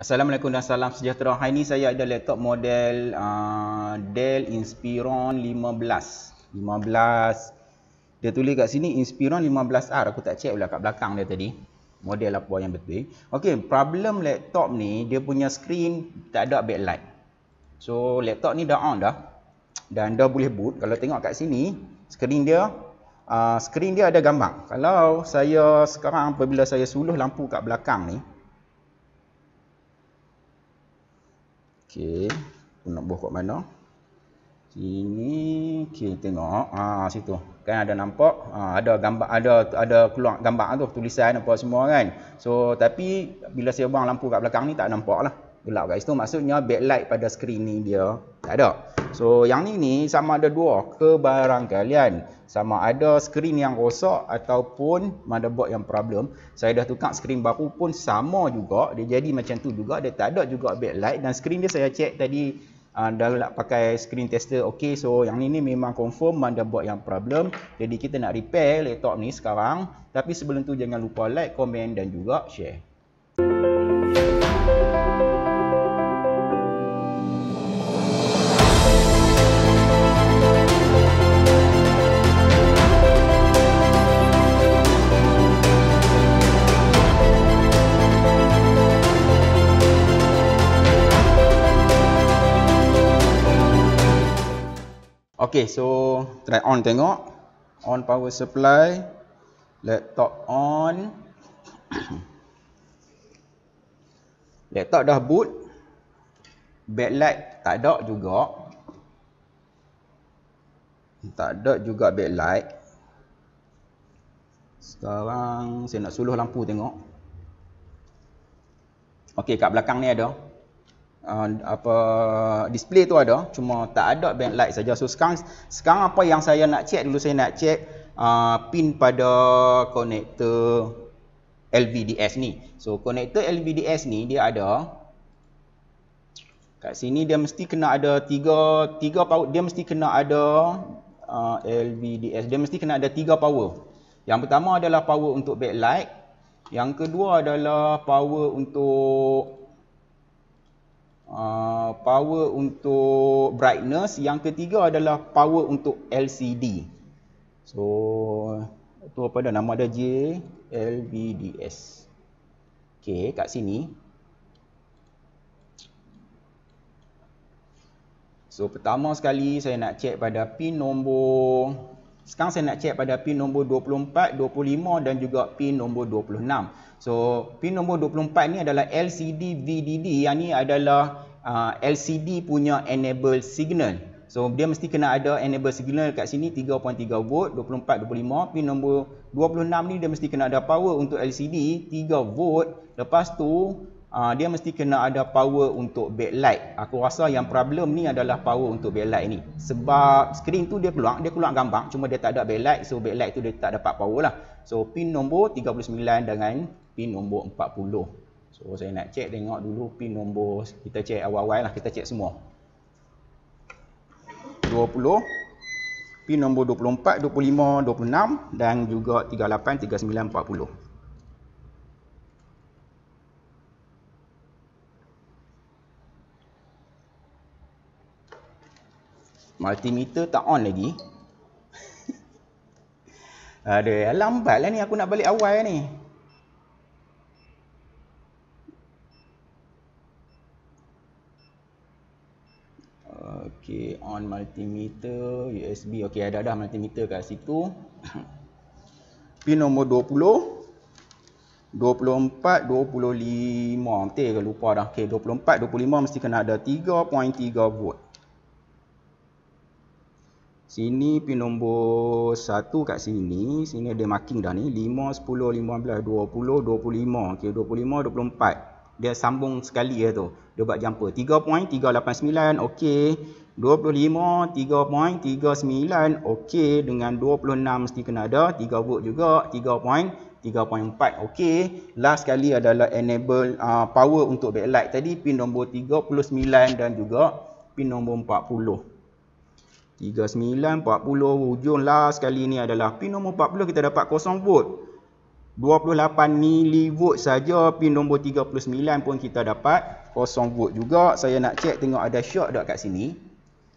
Assalamualaikum dan salam sejahtera. Hari ini saya ada laptop model uh, Dell Inspiron 15. 15. Dia tulis kat sini Inspiron 15R. Aku tak check pula kat belakang dia tadi. Model apa yang betul. Okey, problem laptop ni dia punya screen tak ada backlight. So, laptop ni dah on dah. Dan dah boleh boot. Kalau tengok kat sini, screen dia Uh, screen dia ada gambar. Kalau saya sekarang apabila saya suluh lampu kat belakang ni, Okey. Nak buah kat mana? Sini. Okey, tengok. Ha, situ. Kan ada nampak? Ha, ada gambar ada ada keluar gambar tu, tulisan apa semua kan. So, tapi bila saya buang lampu kat belakang ni tak nampaklah. Gelap kat situ maksudnya backlight pada skrin ni dia tak ada. So yang ni ni sama ada dua kebarangkalian sama ada skrin yang rosak ataupun motherboard yang problem. Saya dah tukar skrin baru pun sama juga dia jadi macam tu juga dia tak ada juga backlight dan skrin dia saya cek tadi uh, dah nak pakai screen tester okey so yang ni ni memang confirm motherboard yang problem. Jadi kita nak repair laptop ni sekarang tapi sebelum tu jangan lupa like, komen dan juga share. Okay, so try on tengok. On power supply. Laptop on. Laptop dah boot. Backlight tak ada juga. Tak ada juga backlight. Sekarang saya nak suluh lampu tengok. Okay, kat belakang ni ada. Ah, apa display tu ada cuma tak ada band light saja so sekarang sekarang apa yang saya nak check dulu saya nak check uh, pin pada konektor LVDS ni so konektor LVDS ni dia ada kat sini dia mesti kena ada tiga tiga power dia mesti kena ada uh, ah, LVDS dia mesti kena ada tiga power yang pertama adalah power untuk backlight yang kedua adalah power untuk Uh, power untuk brightness yang ketiga adalah power untuk LCD so tu apa dah nama dia JLVDS ok kat sini so pertama sekali saya nak check pada pin nombor sekarang saya nak check pada pin nombor 24, 25 dan juga pin nombor 26. So, pin nombor 24 ni adalah LCD VDD. Yang ni adalah uh, LCD punya enable signal. So, dia mesti kena ada enable signal kat sini 3.3 volt, 24, 25. Pin nombor 26 ni dia mesti kena ada power untuk LCD 3 volt. Lepas tu, uh, dia mesti kena ada power untuk backlight. Aku rasa yang problem ni adalah power untuk backlight ni. Sebab screen tu dia keluar, dia keluar gambar cuma dia tak ada backlight. So backlight tu dia tak dapat power lah. So pin nombor 39 dengan pin nombor 40. So saya nak check tengok dulu pin nombor. Kita check awal-awal lah. Kita check semua. 20. Pin nombor 24, 25, 26 dan juga 38, 39, 40. Multimeter tak on lagi. Ada Aduh, lambatlah ni aku nak balik awal ni. Okay, on multimeter, USB. Okay, ada dah multimeter kat situ. Pin nombor 20. 24, 25. Betul ke lupa dah. Okay, 24, 25 mesti kena ada 3.3 volt. Sini pin nombor 1 kat sini, sini ada marking dah ni 5, 10, 15, 20, 25. Okey, 25, 24. Dia sambung sekali ya tu. Dia buat jumper. 3 point 389. Okey. 25 3.39. Okey, dengan 26 mesti kena ada 3 volt juga. 3 point 3.4. Okey. Last sekali adalah enable uh, power untuk backlight tadi pin nombor 39 dan juga pin nombor 40. 39, 40 hujung lah sekali ni adalah pin nombor 40 kita dapat kosong vote 28 mili volt saja pin nombor 39 pun kita dapat kosong volt juga saya nak check tengok ada shock tak kat sini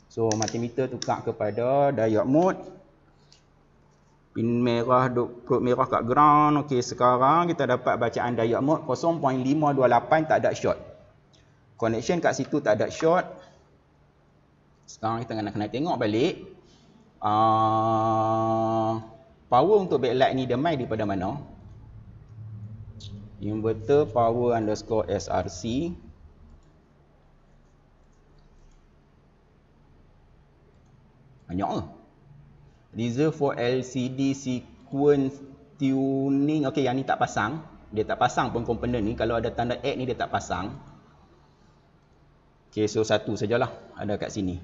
so multimeter tukar kepada diode mode pin merah dok, perut merah kat ground Okey, sekarang kita dapat bacaan diode mode 0.528 tak ada shock connection kat situ tak ada shock sekarang kita nak kena tengok balik uh, power untuk backlight ni dia main daripada mana inverter power underscore src banyak lah reserve for LCD sequence tuning Okay, yang ni tak pasang dia tak pasang pun komponen ni kalau ada tanda add ni dia tak pasang ok so satu sajalah ada kat sini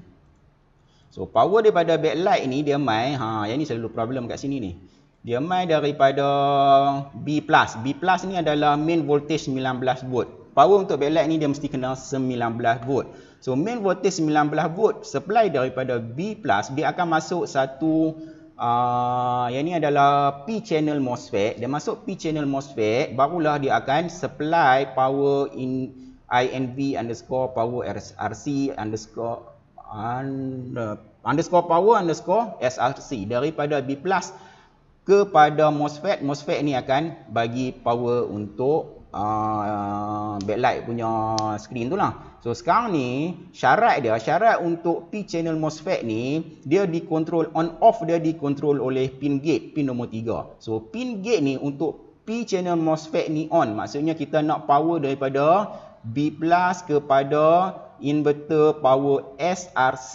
So power daripada backlight ni dia mai ha yang ni selalu problem kat sini ni. Dia mai daripada B+. B+ ni adalah main voltage 19 volt. Power untuk backlight ni dia mesti kena 19 volt. So main voltage 19 volt supply daripada B+ dia akan masuk satu Uh, yang ni adalah P-channel MOSFET Dia masuk P-channel MOSFET Barulah dia akan supply power in INV underscore power RC underscore underscore power underscore SRC daripada B plus kepada MOSFET. MOSFET ni akan bagi power untuk uh, backlight punya screen tu lah. So sekarang ni syarat dia, syarat untuk P channel MOSFET ni dia dikontrol on off dia dikontrol oleh pin gate, pin nombor 3. So pin gate ni untuk P channel MOSFET ni on. Maksudnya kita nak power daripada B plus kepada inverter power SRC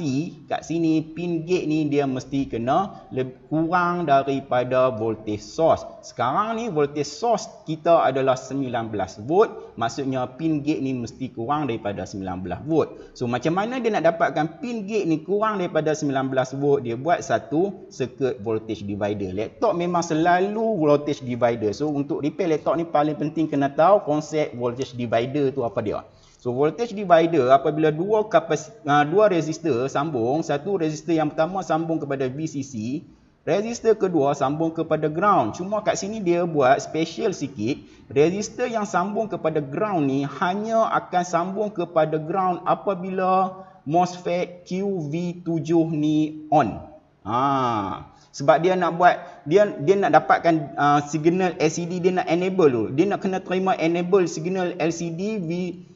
kat sini pin gate ni dia mesti kena lebih kurang daripada voltage source. Sekarang ni voltage source kita adalah 19 volt, maksudnya pin gate ni mesti kurang daripada 19 volt. So macam mana dia nak dapatkan pin gate ni kurang daripada 19 volt? Dia buat satu circuit voltage divider. Laptop memang selalu voltage divider. So untuk repair laptop ni paling penting kena tahu konsep voltage divider tu apa dia. So voltage divider apabila dua kapasitor ah, dua resistor sambung, satu resistor yang pertama sambung kepada VCC, resistor kedua sambung kepada ground. Cuma kat sini dia buat special sikit, resistor yang sambung kepada ground ni hanya akan sambung kepada ground apabila MOSFET QV7 ni on. Ha. Sebab dia nak buat dia dia nak dapatkan uh, signal LCD dia nak enable dulu. Dia nak kena terima enable signal LCD V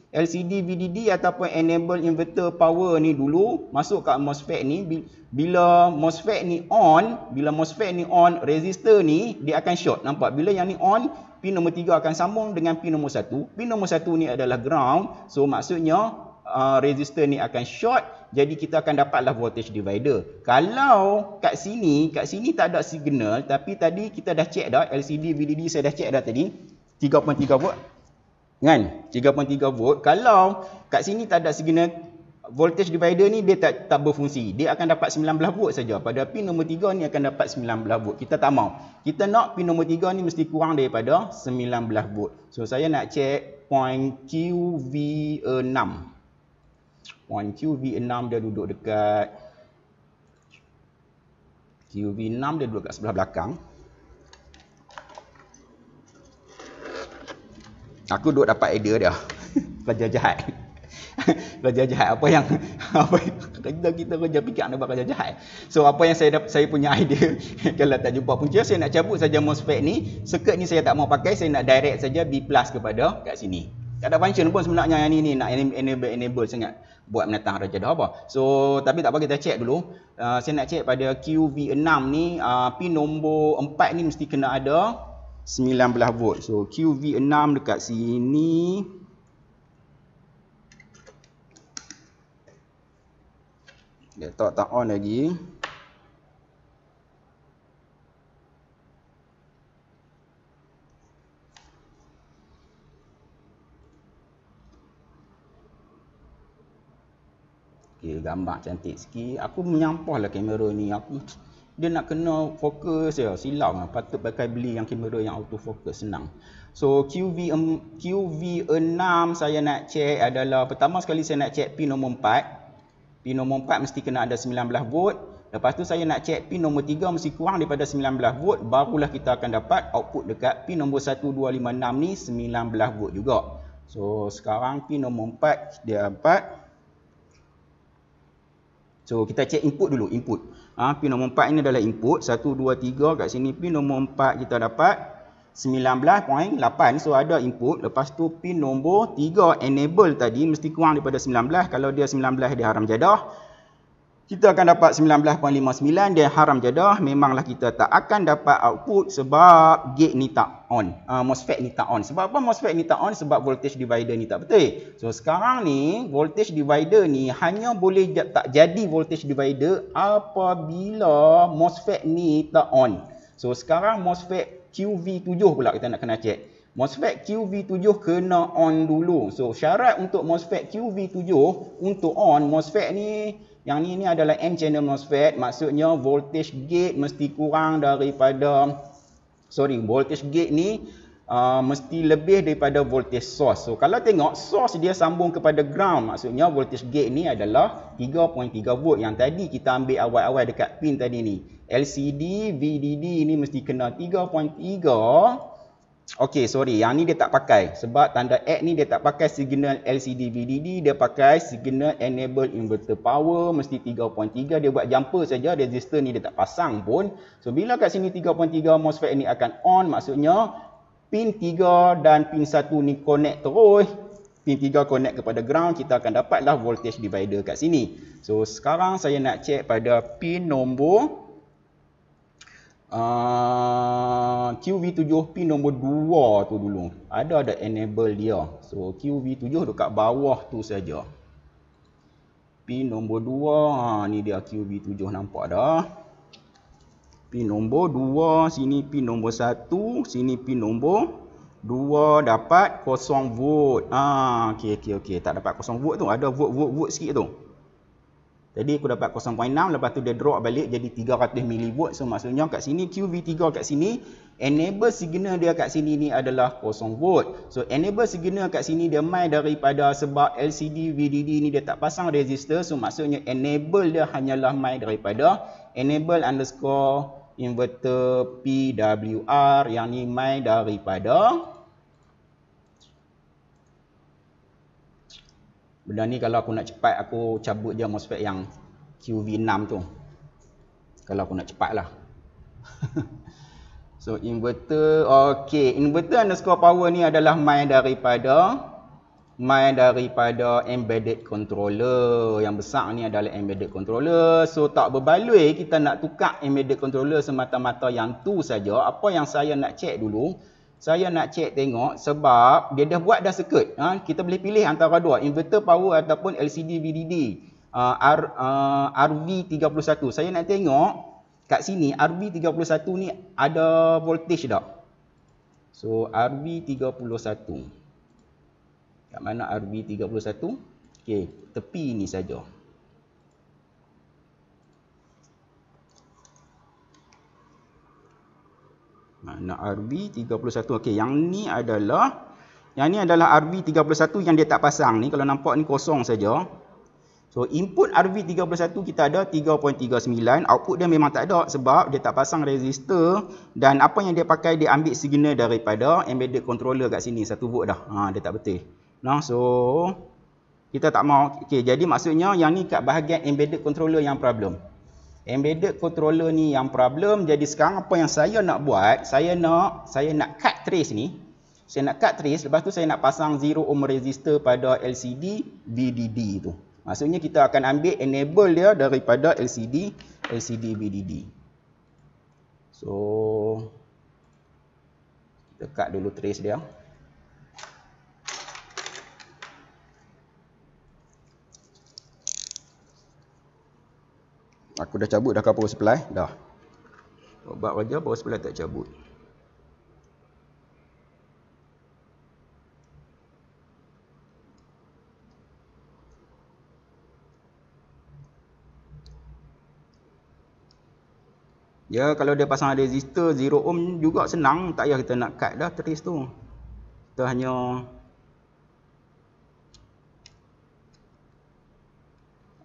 LCD VDD ataupun enable inverter power ni dulu masuk kat MOSFET ni bila MOSFET ni on bila MOSFET ni on resistor ni dia akan short nampak bila yang ni on pin nombor 3 akan sambung dengan pin nombor 1 pin nombor 1 ni adalah ground so maksudnya uh, resistor ni akan short jadi kita akan dapatlah voltage divider kalau kat sini kat sini tak ada signal tapi tadi kita dah check dah LCD VDD saya dah check dah tadi 3.3 volt kan 3.3 volt kalau kat sini tak ada signal voltage divider ni dia tak tak berfungsi dia akan dapat 19 volt saja pada pin nombor 3 ni akan dapat 19 volt kita tak mau kita nak pin nombor 3 ni mesti kurang daripada 19 volt so saya nak check point QV6 point QV6 dia duduk dekat QV6 dia duduk dekat sebelah belakang Aku duk dapat idea dia. Kerja jahat. kerja jahat apa yang apa kita kita kerja fikir nak buat kerja jahat. So apa yang saya saya punya idea kalau tak jumpa punca saya nak cabut saja MOSFET ni, circuit ni saya tak mau pakai, saya nak direct saja B+ kepada kat sini. Tak ada function pun sebenarnya yang ni ni nak enable enable sangat buat menatang raja dah apa. So tapi tak apa kita check dulu. Uh, saya nak check pada QV6 ni uh, ah, pin nombor 4 ni mesti kena ada 19 volt. So QV6 dekat sini. Letak tak on lagi. Okay, gambar cantik sikit. Aku menyampahlah kamera ni. Aku dia nak kena fokus ya silap lah. patut pakai beli yang kamera yang autofocus senang so QV um, QV 6 saya nak check adalah pertama sekali saya nak check pin nombor 4 pin nombor 4 mesti kena ada 19 volt lepas tu saya nak check pin nombor 3 mesti kurang daripada 19 volt barulah kita akan dapat output dekat pin nombor 1256 ni 19 volt juga so sekarang pin nombor 4 dia dapat so kita check input dulu input ha, pin nombor 4 ini adalah input 1 2 3 kat sini pin nombor 4 kita dapat 19.8 so ada input lepas tu pin nombor 3 enable tadi mesti kurang daripada 19 kalau dia 19 dia haram jadah kita akan dapat 19.59 dia haram jadah memanglah kita tak akan dapat output sebab gate ni tak on. Uh, MOSFET ni tak on. Sebab apa MOSFET ni tak on? Sebab voltage divider ni tak betul. So sekarang ni voltage divider ni hanya boleh tak jadi voltage divider apabila MOSFET ni tak on. So sekarang MOSFET QV7 pula kita nak kena check. MOSFET QV7 kena on dulu. So syarat untuk MOSFET QV7 untuk on MOSFET ni yang ni ni adalah n channel MOSFET, maksudnya voltage gate mesti kurang daripada sorry, voltage gate ni Uh, mesti lebih daripada voltage source. So kalau tengok source dia sambung kepada ground maksudnya voltage gate ni adalah 3.3 volt yang tadi kita ambil awal-awal dekat pin tadi ni. LCD VDD ini mesti kena Okey, sorry. Yang ni dia tak pakai. Sebab tanda add ni dia tak pakai signal LCD VDD. Dia pakai signal enable inverter power. Mesti 3.3. Dia buat jumper saja. Resistor ni dia tak pasang pun. So, bila kat sini 3.3 MOSFET ni akan on. Maksudnya, pin 3 dan pin 1 ni connect terus. Pin 3 connect kepada ground. Kita akan dapatlah voltage divider kat sini. So, sekarang saya nak check pada pin nombor Ah, QV7 pin nombor 2 tu dulu ada ada enable dia so QV7 dekat bawah tu saja pin nombor 2 ha ni dia QV7 nampak dah pin nombor 2 sini pin nombor 1 sini pin nombor 2 dapat kosong volt ah okey okey okey tak dapat kosong volt tu ada volt volt volt sikit tu jadi aku dapat 0.6 lepas tu dia drop balik jadi 300 mV. So maksudnya kat sini QV3 kat sini enable signal dia kat sini ni adalah 0 volt. So enable signal kat sini dia main daripada sebab LCD VDD ni dia tak pasang resistor. So maksudnya enable dia hanyalah main daripada enable underscore inverter PWR yang ni main daripada Benda ni kalau aku nak cepat aku cabut je MOSFET yang QV6 tu. Kalau aku nak cepat lah. so inverter, okay. Inverter underscore power ni adalah main daripada main daripada embedded controller. Yang besar ni adalah embedded controller. So tak berbaloi kita nak tukar embedded controller semata-mata yang tu saja. Apa yang saya nak check dulu saya nak cek tengok sebab dia dah buat dah circuit. Ha? Kita boleh pilih antara dua, inverter power ataupun LCD VDD. Uh, ha, R, ha, uh, RV31. Saya nak tengok kat sini RV31 ni ada voltage tak? So RV31. Kat mana RV31? Okey, tepi ni saja. Ha, nak RB 31. Okey, yang ni adalah yang ni adalah RB 31 yang dia tak pasang ni. Kalau nampak ni kosong saja. So input RV31 kita ada 3.39 Output dia memang tak ada sebab dia tak pasang resistor Dan apa yang dia pakai dia ambil signal daripada embedded controller kat sini 1 volt dah, ha, dia tak betul nah, So kita tak mau. Okay, jadi maksudnya yang ni kat bahagian embedded controller yang problem embedded controller ni yang problem jadi sekarang apa yang saya nak buat saya nak saya nak cut trace ni saya nak cut trace lepas tu saya nak pasang zero ohm resistor pada LCD BDD tu maksudnya kita akan ambil enable dia daripada LCD LCD BDD. so dekat dulu trace dia Aku dah cabut dah power supply eh? Dah Obat raja power supply tak cabut Ya kalau dia pasang ada resistor 0 ohm juga senang Tak payah kita nak cut dah trace tu Kita hanya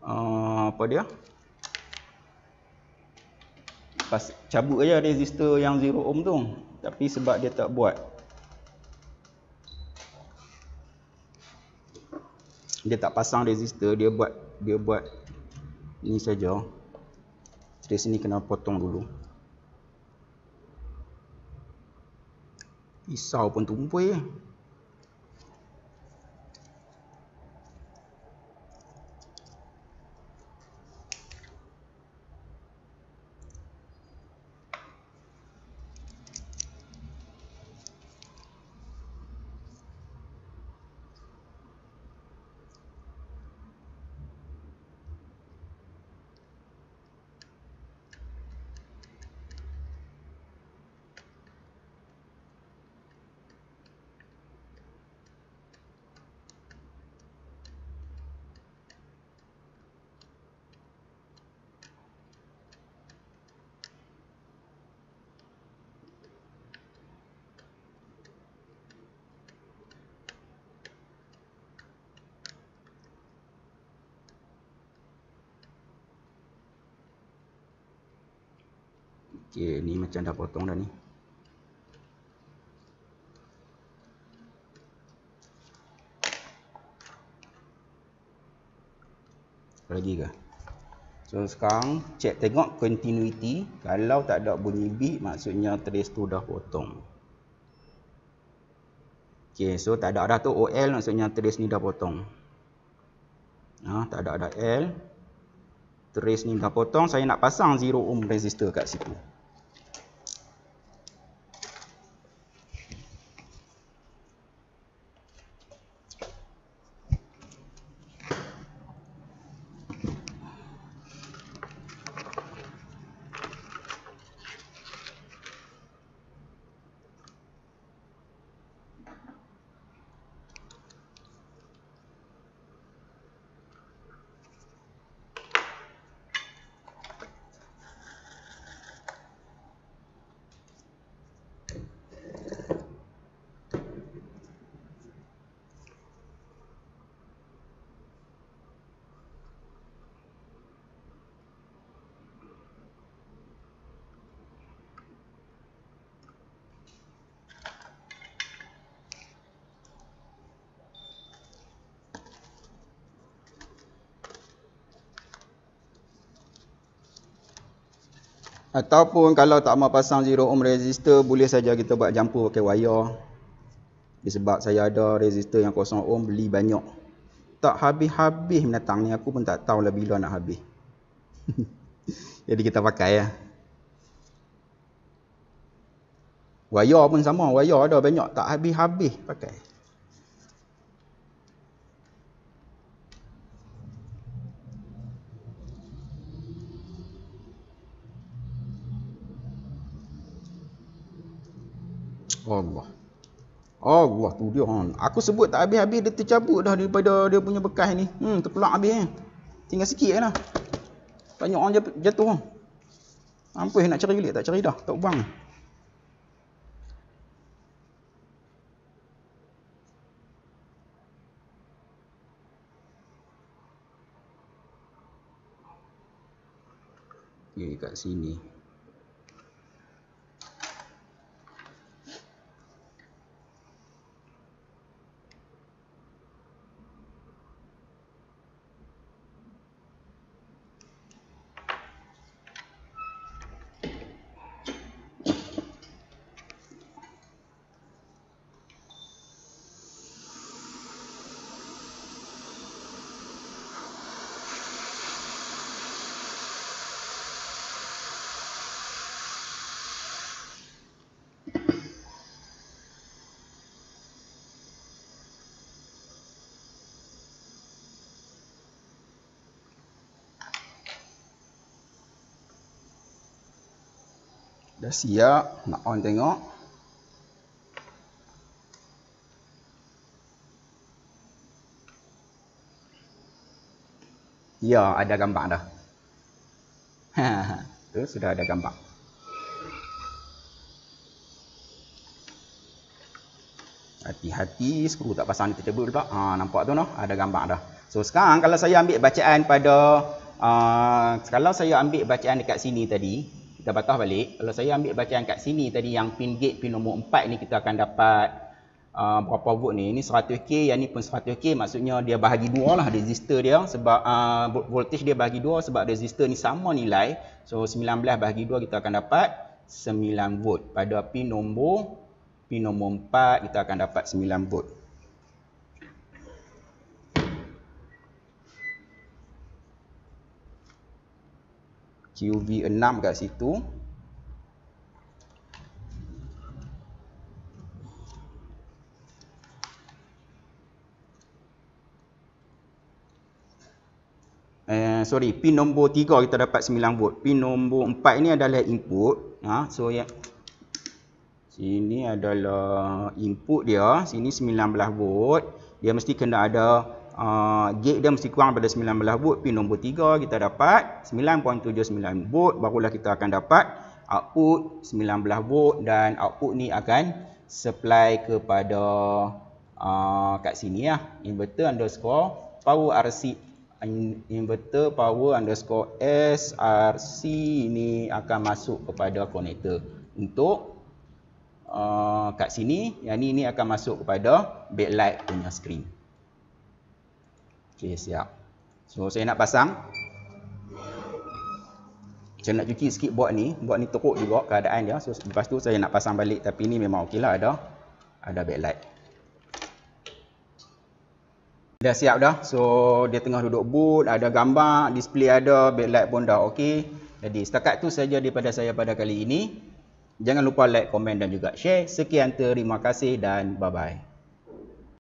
uh, Apa dia pas cabut aja resistor yang 0 ohm tu tapi sebab dia tak buat dia tak pasang resistor dia buat dia buat ni saja dari sini kena potong dulu pisau pun tumpul Okey, ni macam dah potong dah ni. Lagi ke? So sekarang check tengok continuity. Kalau tak ada bunyi B, maksudnya trace tu dah potong. Okey, so tak ada dah tu OL maksudnya trace ni dah potong. Ah, ha, tak ada ada L. Trace ni dah potong, saya nak pasang zero ohm resistor kat situ. Ataupun kalau tak mau pasang zero ohm resistor, boleh saja kita buat jumper pakai wire. Disebab saya ada resistor yang kosong ohm, beli banyak. Tak habis-habis menatang ni, aku pun tak tahu lah bila nak habis. Jadi kita pakai ya. Wire pun sama, wire ada banyak, tak habis-habis pakai. Allah, Allah tu dia hon. Aku sebut tak habis-habis dia tercabut dah daripada dia punya bekas ni. Hmm, terpeluk habis ni. Eh. Tinggal sikit je eh, lah. Banyak orang jatuh hon. Ampuh, nak cari balik tak cari dah. Tak buang. Okay, kat sini. Dah siap Nak on tengok Ya ada gambar dah Tu sudah ada gambar Hati-hati skru tak pasang ni tercebut pula ha, Nampak tu noh Ada gambar dah So sekarang kalau saya ambil bacaan pada uh, Kalau saya ambil bacaan dekat sini tadi kita batas balik. Kalau saya ambil bacaan kat sini tadi yang pin gate pin nombor 4 ni kita akan dapat uh, berapa volt ni. Ini 100k, yang ni pun 100k. Maksudnya dia bahagi dua lah resistor dia. Sebab uh, voltage dia bahagi dua sebab resistor ni sama nilai. So 19 bahagi dua kita akan dapat 9 volt. Pada pin nombor pin nombor 4 kita akan dapat 9 volt. QV6 kat situ Eh, sorry, pin nombor 3 kita dapat 9 volt. Pin nombor 4 ini adalah input. Ha, so yang sini adalah input dia, sini 19 volt. Dia mesti kena ada Ah, gate dia mesti kurang pada 19 volt pin nombor 3 kita dapat 9.79 volt barulah kita akan dapat output 19 volt dan output ni akan supply kepada uh, kat sini lah inverter underscore power RC inverter power underscore SRC ini akan masuk kepada konektor untuk uh, kat sini yang ini akan masuk kepada backlight punya screen Okey, siap. So saya nak pasang. Saya nak cuci sikit buat ni. Buat ni teruk juga keadaan dia. So, lepas tu saya nak pasang balik tapi ni memang okeylah ada ada backlight. Dah siap dah. So dia tengah duduk boot, ada gambar, display ada, backlight pun dah okey. Jadi setakat tu saja daripada saya pada kali ini. Jangan lupa like, komen dan juga share. Sekian terima kasih dan bye-bye.